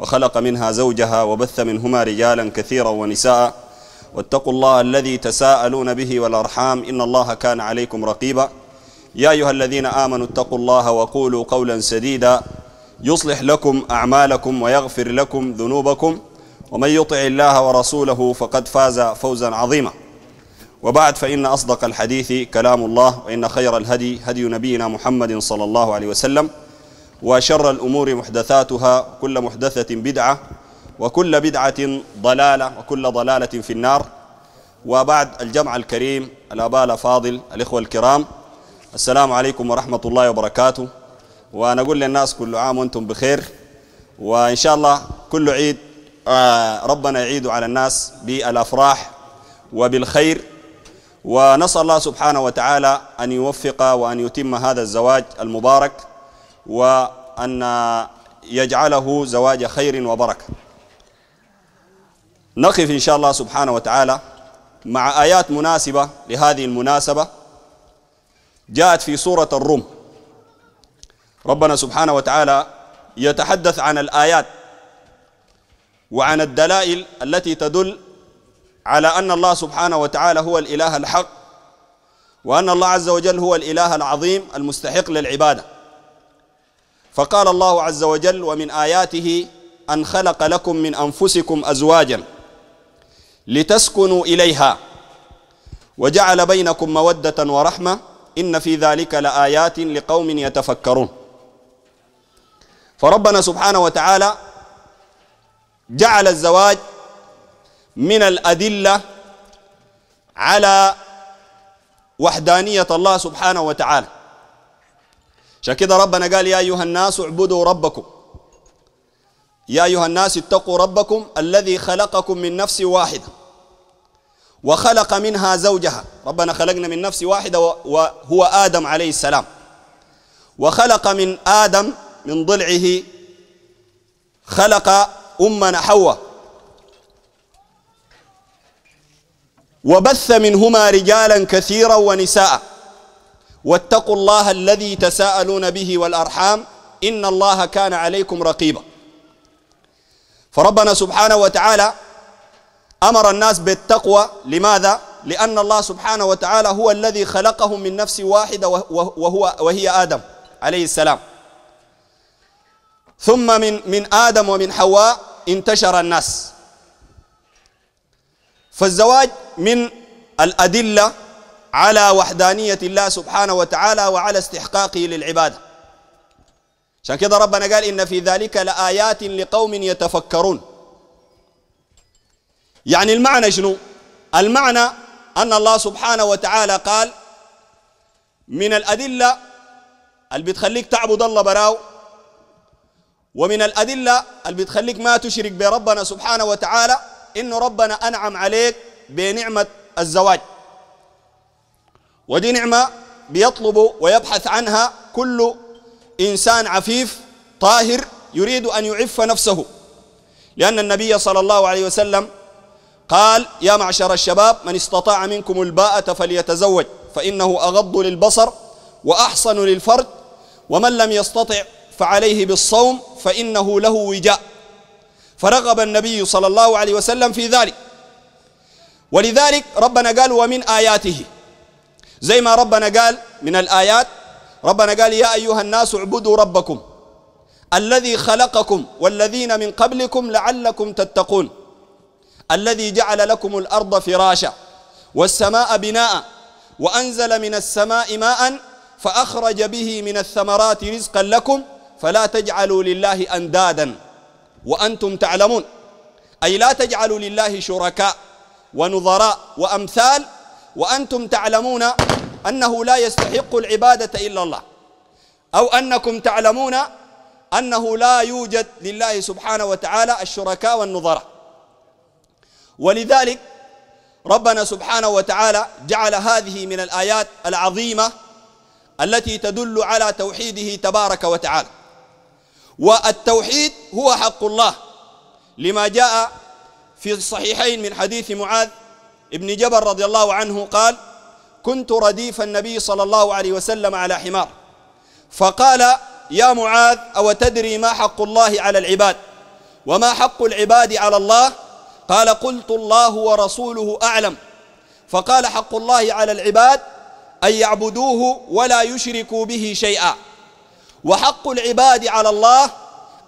وخلق منها زوجها وبث منهما رجالا كثيرا ونساء واتقوا الله الذي تساءلون به والأرحام إن الله كان عليكم رقيبا يا أيها الذين آمنوا اتقوا الله وقولوا قولا سديدا يصلح لكم أعمالكم ويغفر لكم ذنوبكم ومن يطع الله ورسوله فقد فاز فوزا عظيما وبعد فإن أصدق الحديث كلام الله وإن خير الهدي هدي نبينا محمد صلى الله عليه وسلم وشر الأمور محدثاتها كل محدثة بدعة وكل بدعة ضلالة وكل ضلالة في النار وبعد الجمع الكريم الأبالة فاضل الإخوة الكرام السلام عليكم ورحمة الله وبركاته ونقول للناس كل عام وأنتم بخير وإن شاء الله كل عيد آه، ربنا يعيد على الناس بالأفراح وبالخير ونسأل الله سبحانه وتعالى أن يوفق وأن يتم هذا الزواج المبارك وأن يجعله زواج خير وبركة نقف إن شاء الله سبحانه وتعالى مع آيات مناسبة لهذه المناسبة جاءت في سورة الروم ربنا سبحانه وتعالى يتحدث عن الآيات وعن الدلائل التي تدل على أن الله سبحانه وتعالى هو الإله الحق وأن الله عز وجل هو الإله العظيم المستحق للعبادة فقال الله عز وجل ومن آياته أن خلق لكم من أنفسكم أزواجا لتسكنوا إليها وجعل بينكم مودة ورحمة إن في ذلك لآيات لقوم يتفكرون فربنا سبحانه وتعالى جعل الزواج من الأدلة على وحدانية الله سبحانه وتعالى عشان كده ربنا قال يا أيها الناس اعبدوا ربكم يا أيها الناس اتقوا ربكم الذي خلقكم من نفس واحدة وخلق منها زوجها ربنا خلقنا من نفس واحدة وهو آدم عليه السلام وخلق من آدم من ضلعه خلق أمنا حواء وبث منهما رجالا كثيرا ونساء واتقوا الله الذي تساءلون به والارحام ان الله كان عليكم رقيبا فربنا سبحانه وتعالى امر الناس بالتقوى لماذا لان الله سبحانه وتعالى هو الذي خلقهم من نفس واحده وهو وهي ادم عليه السلام ثم من من ادم ومن حواء انتشر الناس فالزواج من الادله على وحدانية الله سبحانه وتعالى وعلى استحقاقه للعبادة عشان كده ربنا قال إن في ذلك لآيات لقوم يتفكرون يعني المعنى شنو المعنى أن الله سبحانه وتعالى قال من الأدلة اللي بتخليك تعبد الله براو ومن الأدلة اللي بتخليك ما تشرك بربنا سبحانه وتعالى إنه ربنا أنعم عليك بنعمة الزواج ودي نعمة بيطلب ويبحث عنها كل إنسان عفيف طاهر يريد أن يعف نفسه لأن النبي صلى الله عليه وسلم قال يا معشر الشباب من استطاع منكم الباءة فليتزوج فإنه أغض للبصر وأحصن للفرد ومن لم يستطع فعليه بالصوم فإنه له وجاء فرغب النبي صلى الله عليه وسلم في ذلك ولذلك ربنا قال ومن آياته زي ما ربنا قال من الآيات ربنا قال يا أيها الناس اعبدوا ربكم الذي خلقكم والذين من قبلكم لعلكم تتقون الذي جعل لكم الأرض فراشا والسماء بناء وأنزل من السماء ماء فأخرج به من الثمرات رزقا لكم فلا تجعلوا لله أندادا وأنتم تعلمون أي لا تجعلوا لله شركاء ونظراء وأمثال وأنتم تعلمون أنه لا يستحق العبادة إلا الله أو أنكم تعلمون أنه لا يوجد لله سبحانه وتعالى الشركاء والنظراء ولذلك ربنا سبحانه وتعالى جعل هذه من الآيات العظيمة التي تدل على توحيده تبارك وتعالى والتوحيد هو حق الله لما جاء في الصحيحين من حديث معاذ ابن جبل رضي الله عنه قال كنت رديف النبي صلى الله عليه وسلم على حمار فقال يا معاذ أو تدري ما حق الله على العباد وما حق العباد على الله قال قلت الله ورسوله أعلم فقال حق الله على العباد أن يعبدوه ولا يشركوا به شيئا وحق العباد على الله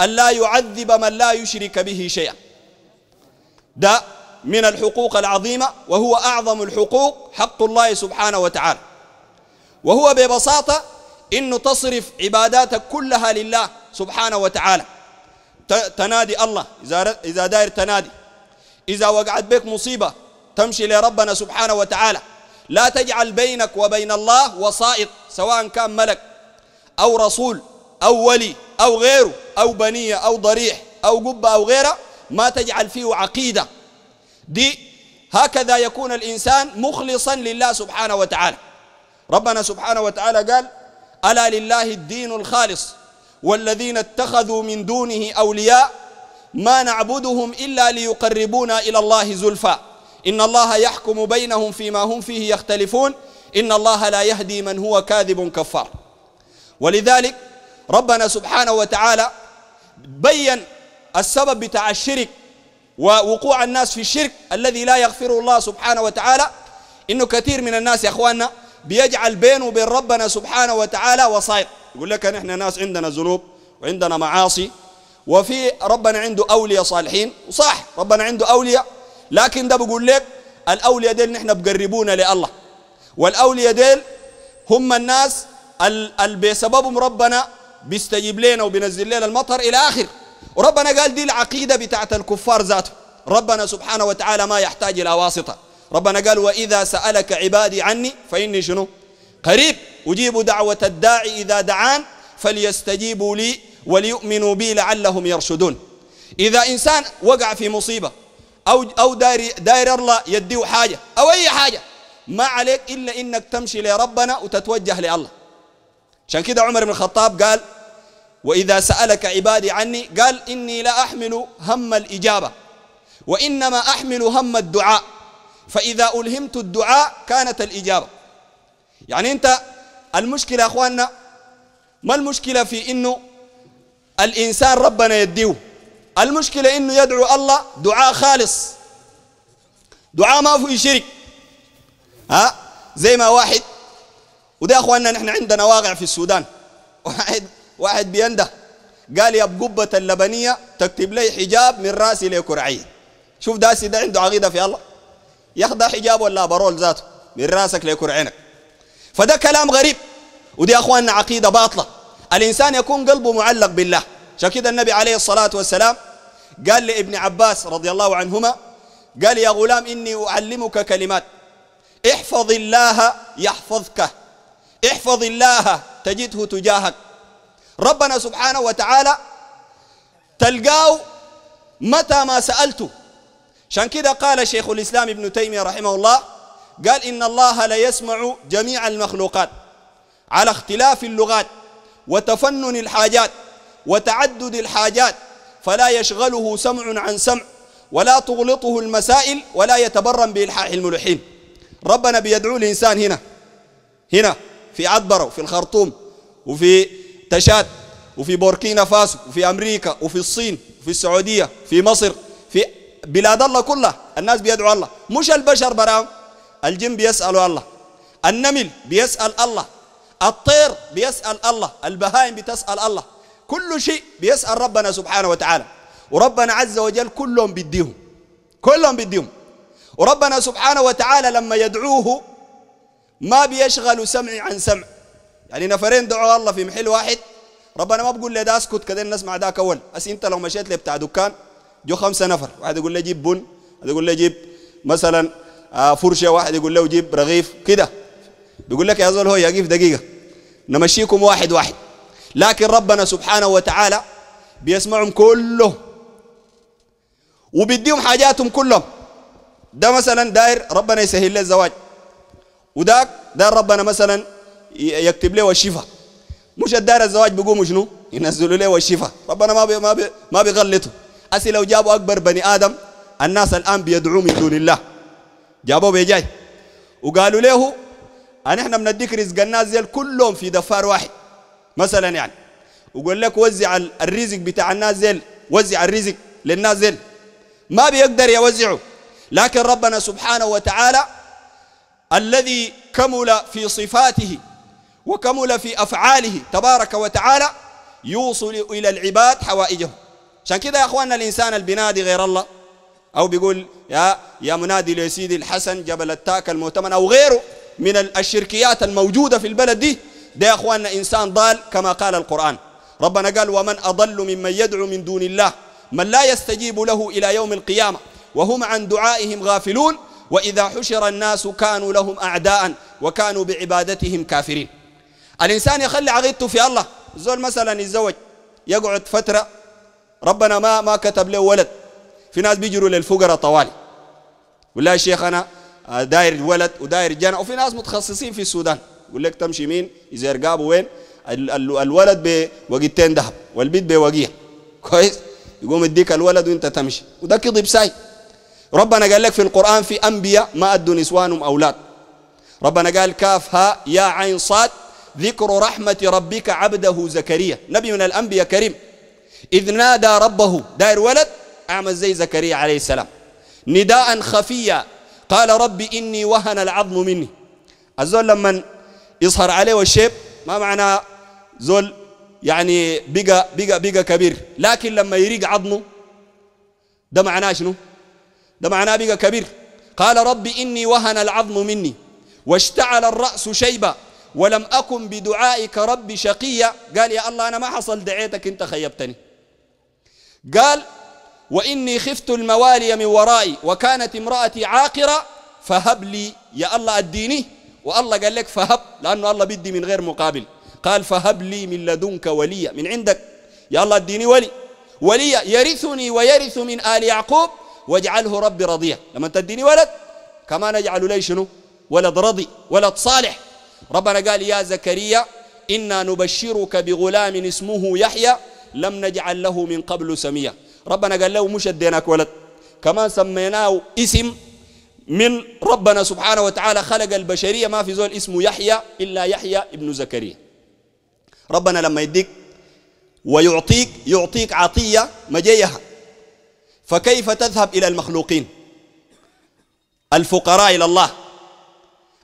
أن لا يعذب من لا يشرك به شيئا ده من الحقوق العظيمة وهو أعظم الحقوق حق الله سبحانه وتعالى وهو ببساطة إنه تصرف عباداتك كلها لله سبحانه وتعالى تنادي الله إذا داير تنادي إذا وقعت بك مصيبة تمشي لربنا سبحانه وتعالى لا تجعل بينك وبين الله وسائط سواء كان ملك أو رسول أو ولي أو غيره أو بنية أو ضريح أو قبة أو غيره ما تجعل فيه عقيدة دي هكذا يكون الإنسان مخلصا لله سبحانه وتعالى ربنا سبحانه وتعالى قال ألا لله الدين الخالص والذين اتخذوا من دونه أولياء ما نعبدهم إلا ليقربونا إلى الله زلفى إن الله يحكم بينهم فيما هم فيه يختلفون إن الله لا يهدي من هو كاذب كفار ولذلك ربنا سبحانه وتعالى بين السبب بتاع الشرك ووقوع الناس في الشرك الذي لا يغفره الله سبحانه وتعالى إنه كثير من الناس يا أخواننا بيجعل بينه وبين ربنا سبحانه وتعالى وصايد يقول لك نحن ناس عندنا ذنوب وعندنا معاصي وفي ربنا عنده أولياء صالحين وصح ربنا عنده أولياء لكن ده بقول لك الأولياء ديل نحن بقربونا لله والأولياء ديل هم الناس اللي بسببهم ربنا بيستجيب لنا وبينزل لنا المطر إلى آخر وربنا قال دي العقيدة بتاعت الكفار ذاته ربنا سبحانه وتعالى ما يحتاج إلى واسطة ربنا قال وإذا سألك عبادي عني فإني شنو قريب أجيب دعوة الداعي إذا دعان فليستجيبوا لي وليؤمنوا بي لعلهم يرشدون إذا إنسان وقع في مصيبة أو أو داير داير الله يديه حاجة أو أي حاجة ما عليك إلا إنك تمشي لربنا وتتوجه لله عشان كده عمر بن الخطاب قال وإذا سألك عبادي عني قال إني لا أحمل هم الإجابة وإنما أحمل هم الدعاء فإذا ألهمت الدعاء كانت الإجابة يعني أنت المشكلة يا أخواننا ما المشكلة في إنه الإنسان ربنا يديه المشكلة إنه يدعو الله دعاء خالص دعاء ما فيه شرك ها زي ما واحد وده يا أخواننا نحن عندنا واقع في السودان واحد واحد بينده قال يا بقبة اللبنية تكتب لي حجاب من راسي لكرعية شوف داسي ده عنده عقيدة في الله ياخد حجاب ولا برول ذاته من راسك كرعينك فده كلام غريب ودي أخواننا عقيدة باطلة الإنسان يكون قلبه معلق بالله عشان النبي عليه الصلاة والسلام قال لابن عباس رضي الله عنهما قال يا غلام إني أعلمك كلمات احفظ الله يحفظك احفظ الله تجده تجاهك ربنا سبحانه وتعالى تلقاه متى ما سألته عشان كذا قال شيخ الإسلام ابن تيمية رحمه الله قال إن الله ليسمع جميع المخلوقات على اختلاف اللغات وتفنن الحاجات وتعدد الحاجات فلا يشغله سمع عن سمع ولا تغلطه المسائل ولا يتبرم بإلحاح الملحين ربنا بيدعو الإنسان هنا هنا في عدبرة وفي الخرطوم وفي تشاد وفي بوركينا فاسو وفي أمريكا وفي الصين وفي السعودية في مصر في بلاد الله كلها الناس بيدعوا الله مش البشر براهم الجن بيسألوا الله النمل بيسأل الله الطير بيسأل الله البهائم بتسأل الله كل شيء بيسأل ربنا سبحانه وتعالى وربنا عز وجل كلهم بيديهم كلهم بيديهم وربنا سبحانه وتعالى لما يدعوه ما بيشغل سمعي عن سمع يعني نفرين دعوا الله في محل واحد ربنا ما بقول لي ده اسكت الناس نسمع ذاك اول بس انت لو مشيت لي بتاع دكان جو خمسه نفر واحد يقول لي جيب بن واحد يقول لي جيب مثلا آه، فرشه واحد يقول له جيب رغيف كده بيقول لك يا زول هو يقف دقيقه نمشيكم واحد واحد لكن ربنا سبحانه وتعالى بيسمعهم كله وبيديهم حاجاتهم كلهم ده مثلا داير ربنا يسهل له الزواج وذاك داير ربنا مثلا يكتب له الشفاء مش الدار الزواج بيقوموا شنو ينزلوا له الشفاء ربنا ما بي ما بي ما بيغلطوا اسي لو جابوا اكبر بني ادم الناس الان بيدعوا من دون الله جابوه بيجاي وقالوا له أنا احنا بنديك رزق الناس كلهم في دفار واحد مثلا يعني وقول لك وزع الرزق بتاع الناس ديل وزع الرزق للناس ديل ما بيقدر يوزعه لكن ربنا سبحانه وتعالى الذي كمل في صفاته وكمل في أفعاله تبارك وتعالى يوصل إلى العباد حوائجه عشان كده يا أخواننا الإنسان اللي بينادي غير الله أو بيقول يا يا منادي لسيدي الحسن جبل التاك المؤتمن أو غيره من الشركيات الموجودة في البلد دي ده يا أخواننا إنسان ضال كما قال القرآن ربنا قال ومن أضل ممن يدعو من دون الله من لا يستجيب له إلى يوم القيامة وهم عن دعائهم غافلون وإذا حشر الناس كانوا لهم أعداء وكانوا بعبادتهم كافرين الإنسان يخلي عقيدته في الله زول مثلا يتزوج يقعد فترة ربنا ما ما كتب له ولد في ناس بيجروا للفقراء طوالي والله يا شيخ أنا آه، داير ولد وداير جنة وفي ناس متخصصين في السودان يقول لك تمشي مين إذا رقابه وين الولد بوقيتين ذهب والبيت بوقيه كويس يقوم يديك الولد وانت تمشي وده كذب ساي ربنا قال لك في القرآن في أنبياء ما أدوا نسوانهم أولاد ربنا قال كاف هاء يا عين صاد ذكر رحمة ربك عبده زكريا نبي من الأنبياء كريم إذ نادى ربه داير ولد أعمل زي زكريا عليه السلام نداء خفيا قال ربي إني وهن العظم مني الزول لما يظهر عليه والشيب ما معنى زول يعني بقى بقى بقى كبير لكن لما يريق عظمه ده معناه شنو ده معناه بقى كبير قال ربي إني وهن العظم مني واشتعل الرأس شيبا ولم أكن بدعائك ربي شقيا قال يا الله أنا ما حصل دعيتك أنت خيبتني قال وإني خفت الموالي من ورائي وكانت امرأتي عاقرة فهب لي يا الله أديني والله قال لك فهب لأنه الله بدي من غير مقابل قال فهب لي من لدنك وليا من عندك يا الله اديني ولي وليا يرثني ويرث من آل يعقوب واجعله ربي رضيا لما تديني ولد كمان اجعله لي شنو ولد رضي ولد صالح ربنا قال يا زكريا إنا نبشرك بغلام اسمه يحيى لم نجعل له من قبل سميا ربنا قال له مش اديناك ولد كمان سميناه اسم من ربنا سبحانه وتعالى خلق البشرية ما في زول اسمه يحيى إلا يحيى ابن زكريا ربنا لما يديك ويعطيك يعطيك عطية مجيها فكيف تذهب إلى المخلوقين الفقراء إلى الله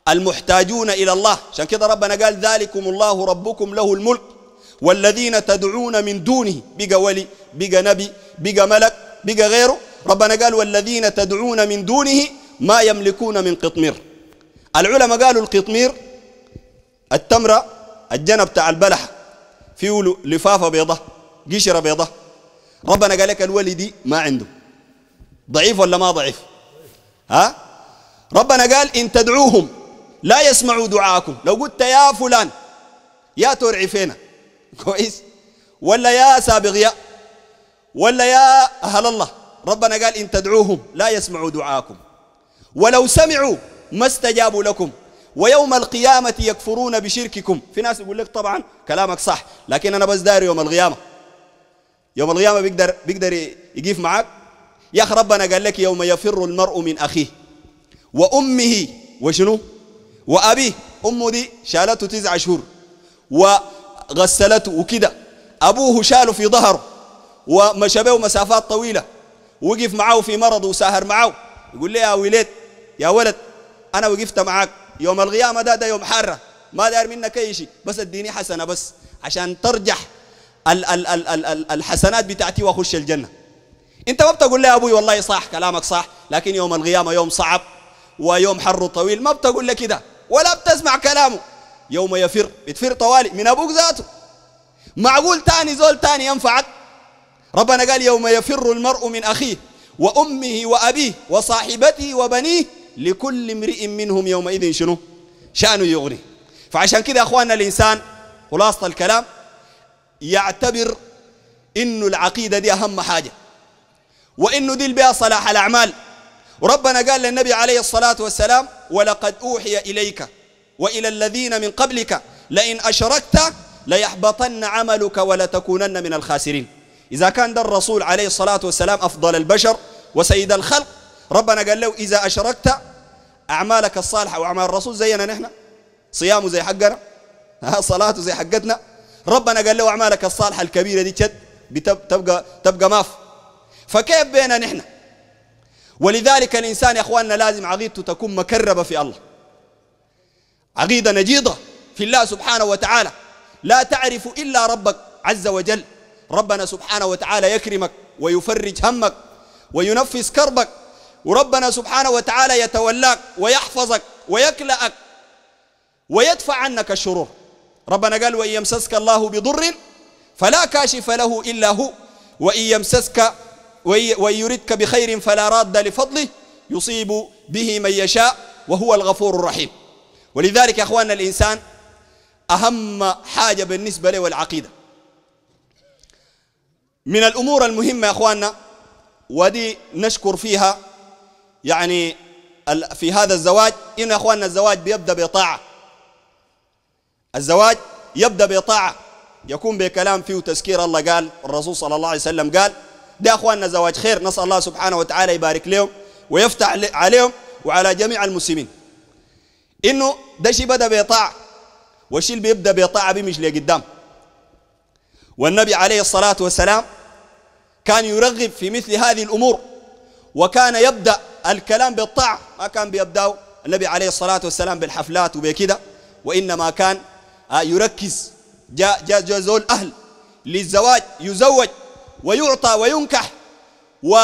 المحتاجون إلى الله عشان كده ربنا قال ذلكم الله ربكم له الملك والذين تدعون من دونه بقى ولي بقى نبي بقى ملك بقى غيره ربنا قال والذين تدعون من دونه ما يملكون من قطمير العلماء قالوا القطمير التمرة الجنب تاع البلح فيه لفافة بيضة قشرة بيضة ربنا قال لك الولي دي ما عنده ضعيف ولا ما ضعيف ها ربنا قال إن تدعوهم لا يسمعوا دعاءكم لو قلت يا فلان يا ترعي فينا كويس ولا يا سابغ يا ولا يا أهل الله ربنا قال إن تدعوهم لا يسمعوا دعاءكم ولو سمعوا ما استجابوا لكم ويوم القيامة يكفرون بشرككم في ناس يقول لك طبعا كلامك صح لكن أنا بس داري يوم القيامة يوم القيامة بيقدر بيقدر يقيف معاك يا أخ ربنا قال لك يوم يفر المرء من أخيه وأمه وشنو وأبيه أمه دي شالته تسع شهور وغسلته وكده أبوه شاله في ظهره ومشى به مسافات طويلة وقف معاه في مرض وساهر معاه يقول لي يا ولد يا ولد أنا وقفت معاك يوم القيامة ده ده يوم حارة ما داير منك أي شيء بس اديني حسنة بس عشان ترجح ال ال ال ال ال الحسنات بتاعتي وأخش الجنة أنت ما بتقول لي يا أبوي والله صح كلامك صح لكن يوم القيامة يوم صعب ويوم حر طويل ما بتقول لي كده ولا بتسمع كلامه يوم يفر بتفر طوالي من ابوك ذاته معقول تاني زول تاني ينفعك ربنا قال يوم يفر المرء من اخيه وامه وابيه وصاحبته وبنيه لكل امرئ منهم يومئذ شنو شانه يغني فعشان كده يا اخواننا الانسان خلاصه الكلام يعتبر انه العقيده دي اهم حاجه وانه دي البيئه صلاح الاعمال وربنا قال للنبي عليه الصلاة والسلام ولقد أوحي إليك وإلى الذين من قبلك لئن أشركت ليحبطن عملك ولتكونن من الخاسرين إذا كان ده الرسول عليه الصلاة والسلام أفضل البشر وسيد الخلق ربنا قال له إذا أشركت أعمالك الصالحة وأعمال الرسول زينا نحن صيامه زي حقنا صلاته زي حقتنا ربنا قال له أعمالك الصالحة الكبيرة دي تبقى تبقى, تبقى ماف فكيف بينا نحن ولذلك الإنسان يا أخواننا لازم عقيدته تكون مكربة في الله عقيدة نجيضة في الله سبحانه وتعالى لا تعرف إلا ربك عز وجل ربنا سبحانه وتعالى يكرمك ويفرج همك وينفس كربك وربنا سبحانه وتعالى يتولاك ويحفظك ويكلأك ويدفع عنك الشرور ربنا قال وإن يمسسك الله بضر فلا كاشف له إلا هو وإن يمسسك وإن يردك بخير فلا راد لفضله يصيب به من يشاء وهو الغفور الرحيم ولذلك يا أخواننا الإنسان أهم حاجة بالنسبة له العقيدة من الأمور المهمة يا أخواننا ودي نشكر فيها يعني في هذا الزواج إن يا أخواننا الزواج بيبدأ بطاعة الزواج يبدأ بطاعة يكون بكلام فيه تذكير الله قال الرسول صلى الله عليه وسلم قال ده أخواننا زواج خير نسأل الله سبحانه وتعالى يبارك لهم ويفتح عليهم وعلى جميع المسلمين إنه ده شيء بدأ بيطاع والشيء اللي بيبدأ بيطاع بيمشي لقدام والنبي عليه الصلاة والسلام كان يرغب في مثل هذه الأمور وكان يبدأ الكلام بالطاعة ما كان بيبدأ النبي عليه الصلاة والسلام بالحفلات وبكذا وإنما كان آه، يركز جاء جاء جاء زول أهل للزواج يزوج ويعطى وينكح و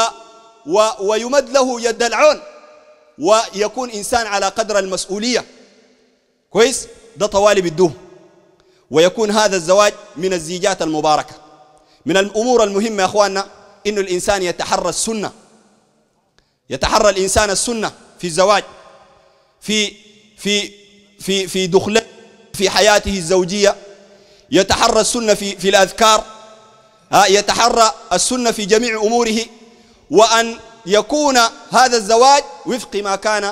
و ويمد له يد العون ويكون إنسان على قدر المسؤولية كويس ده طوالب الدوم ويكون هذا الزواج من الزيجات المباركة من الأمور المهمة يا أخواننا إنه الإنسان يتحرى السنة يتحرى الإنسان السنة في الزواج في في في في دخله في حياته الزوجية يتحرى السنة في في الأذكار يتحرى السنة في جميع أموره وأن يكون هذا الزواج وفق ما كان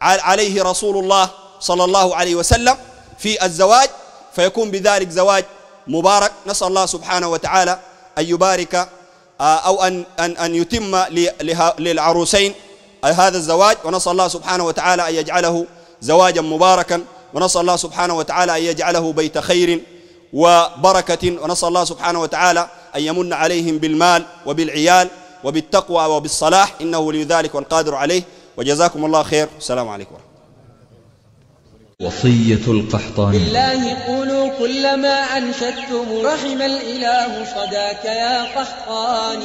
عليه رسول الله صلى الله عليه وسلم في الزواج فيكون بذلك زواج مبارك نسأل الله سبحانه وتعالى أن يبارك آه، أو أن أن أن يتم للعروسين آه، هذا الزواج ونسأل الله سبحانه وتعالى أن يجعله زواجا مباركا ونسأل الله سبحانه وتعالى أن يجعله بيت خير وبركة ونسأل الله سبحانه وتعالى أن يمن عليهم بالمال وبالعيال وبالتقوى وبالصلاح إنه لذلك والقادر عليه وجزاكم الله خير السلام عليكم ورحمة وصية القحطاني بالله قولوا كلما أنشدتم رحم الإله صداك يا قحطاني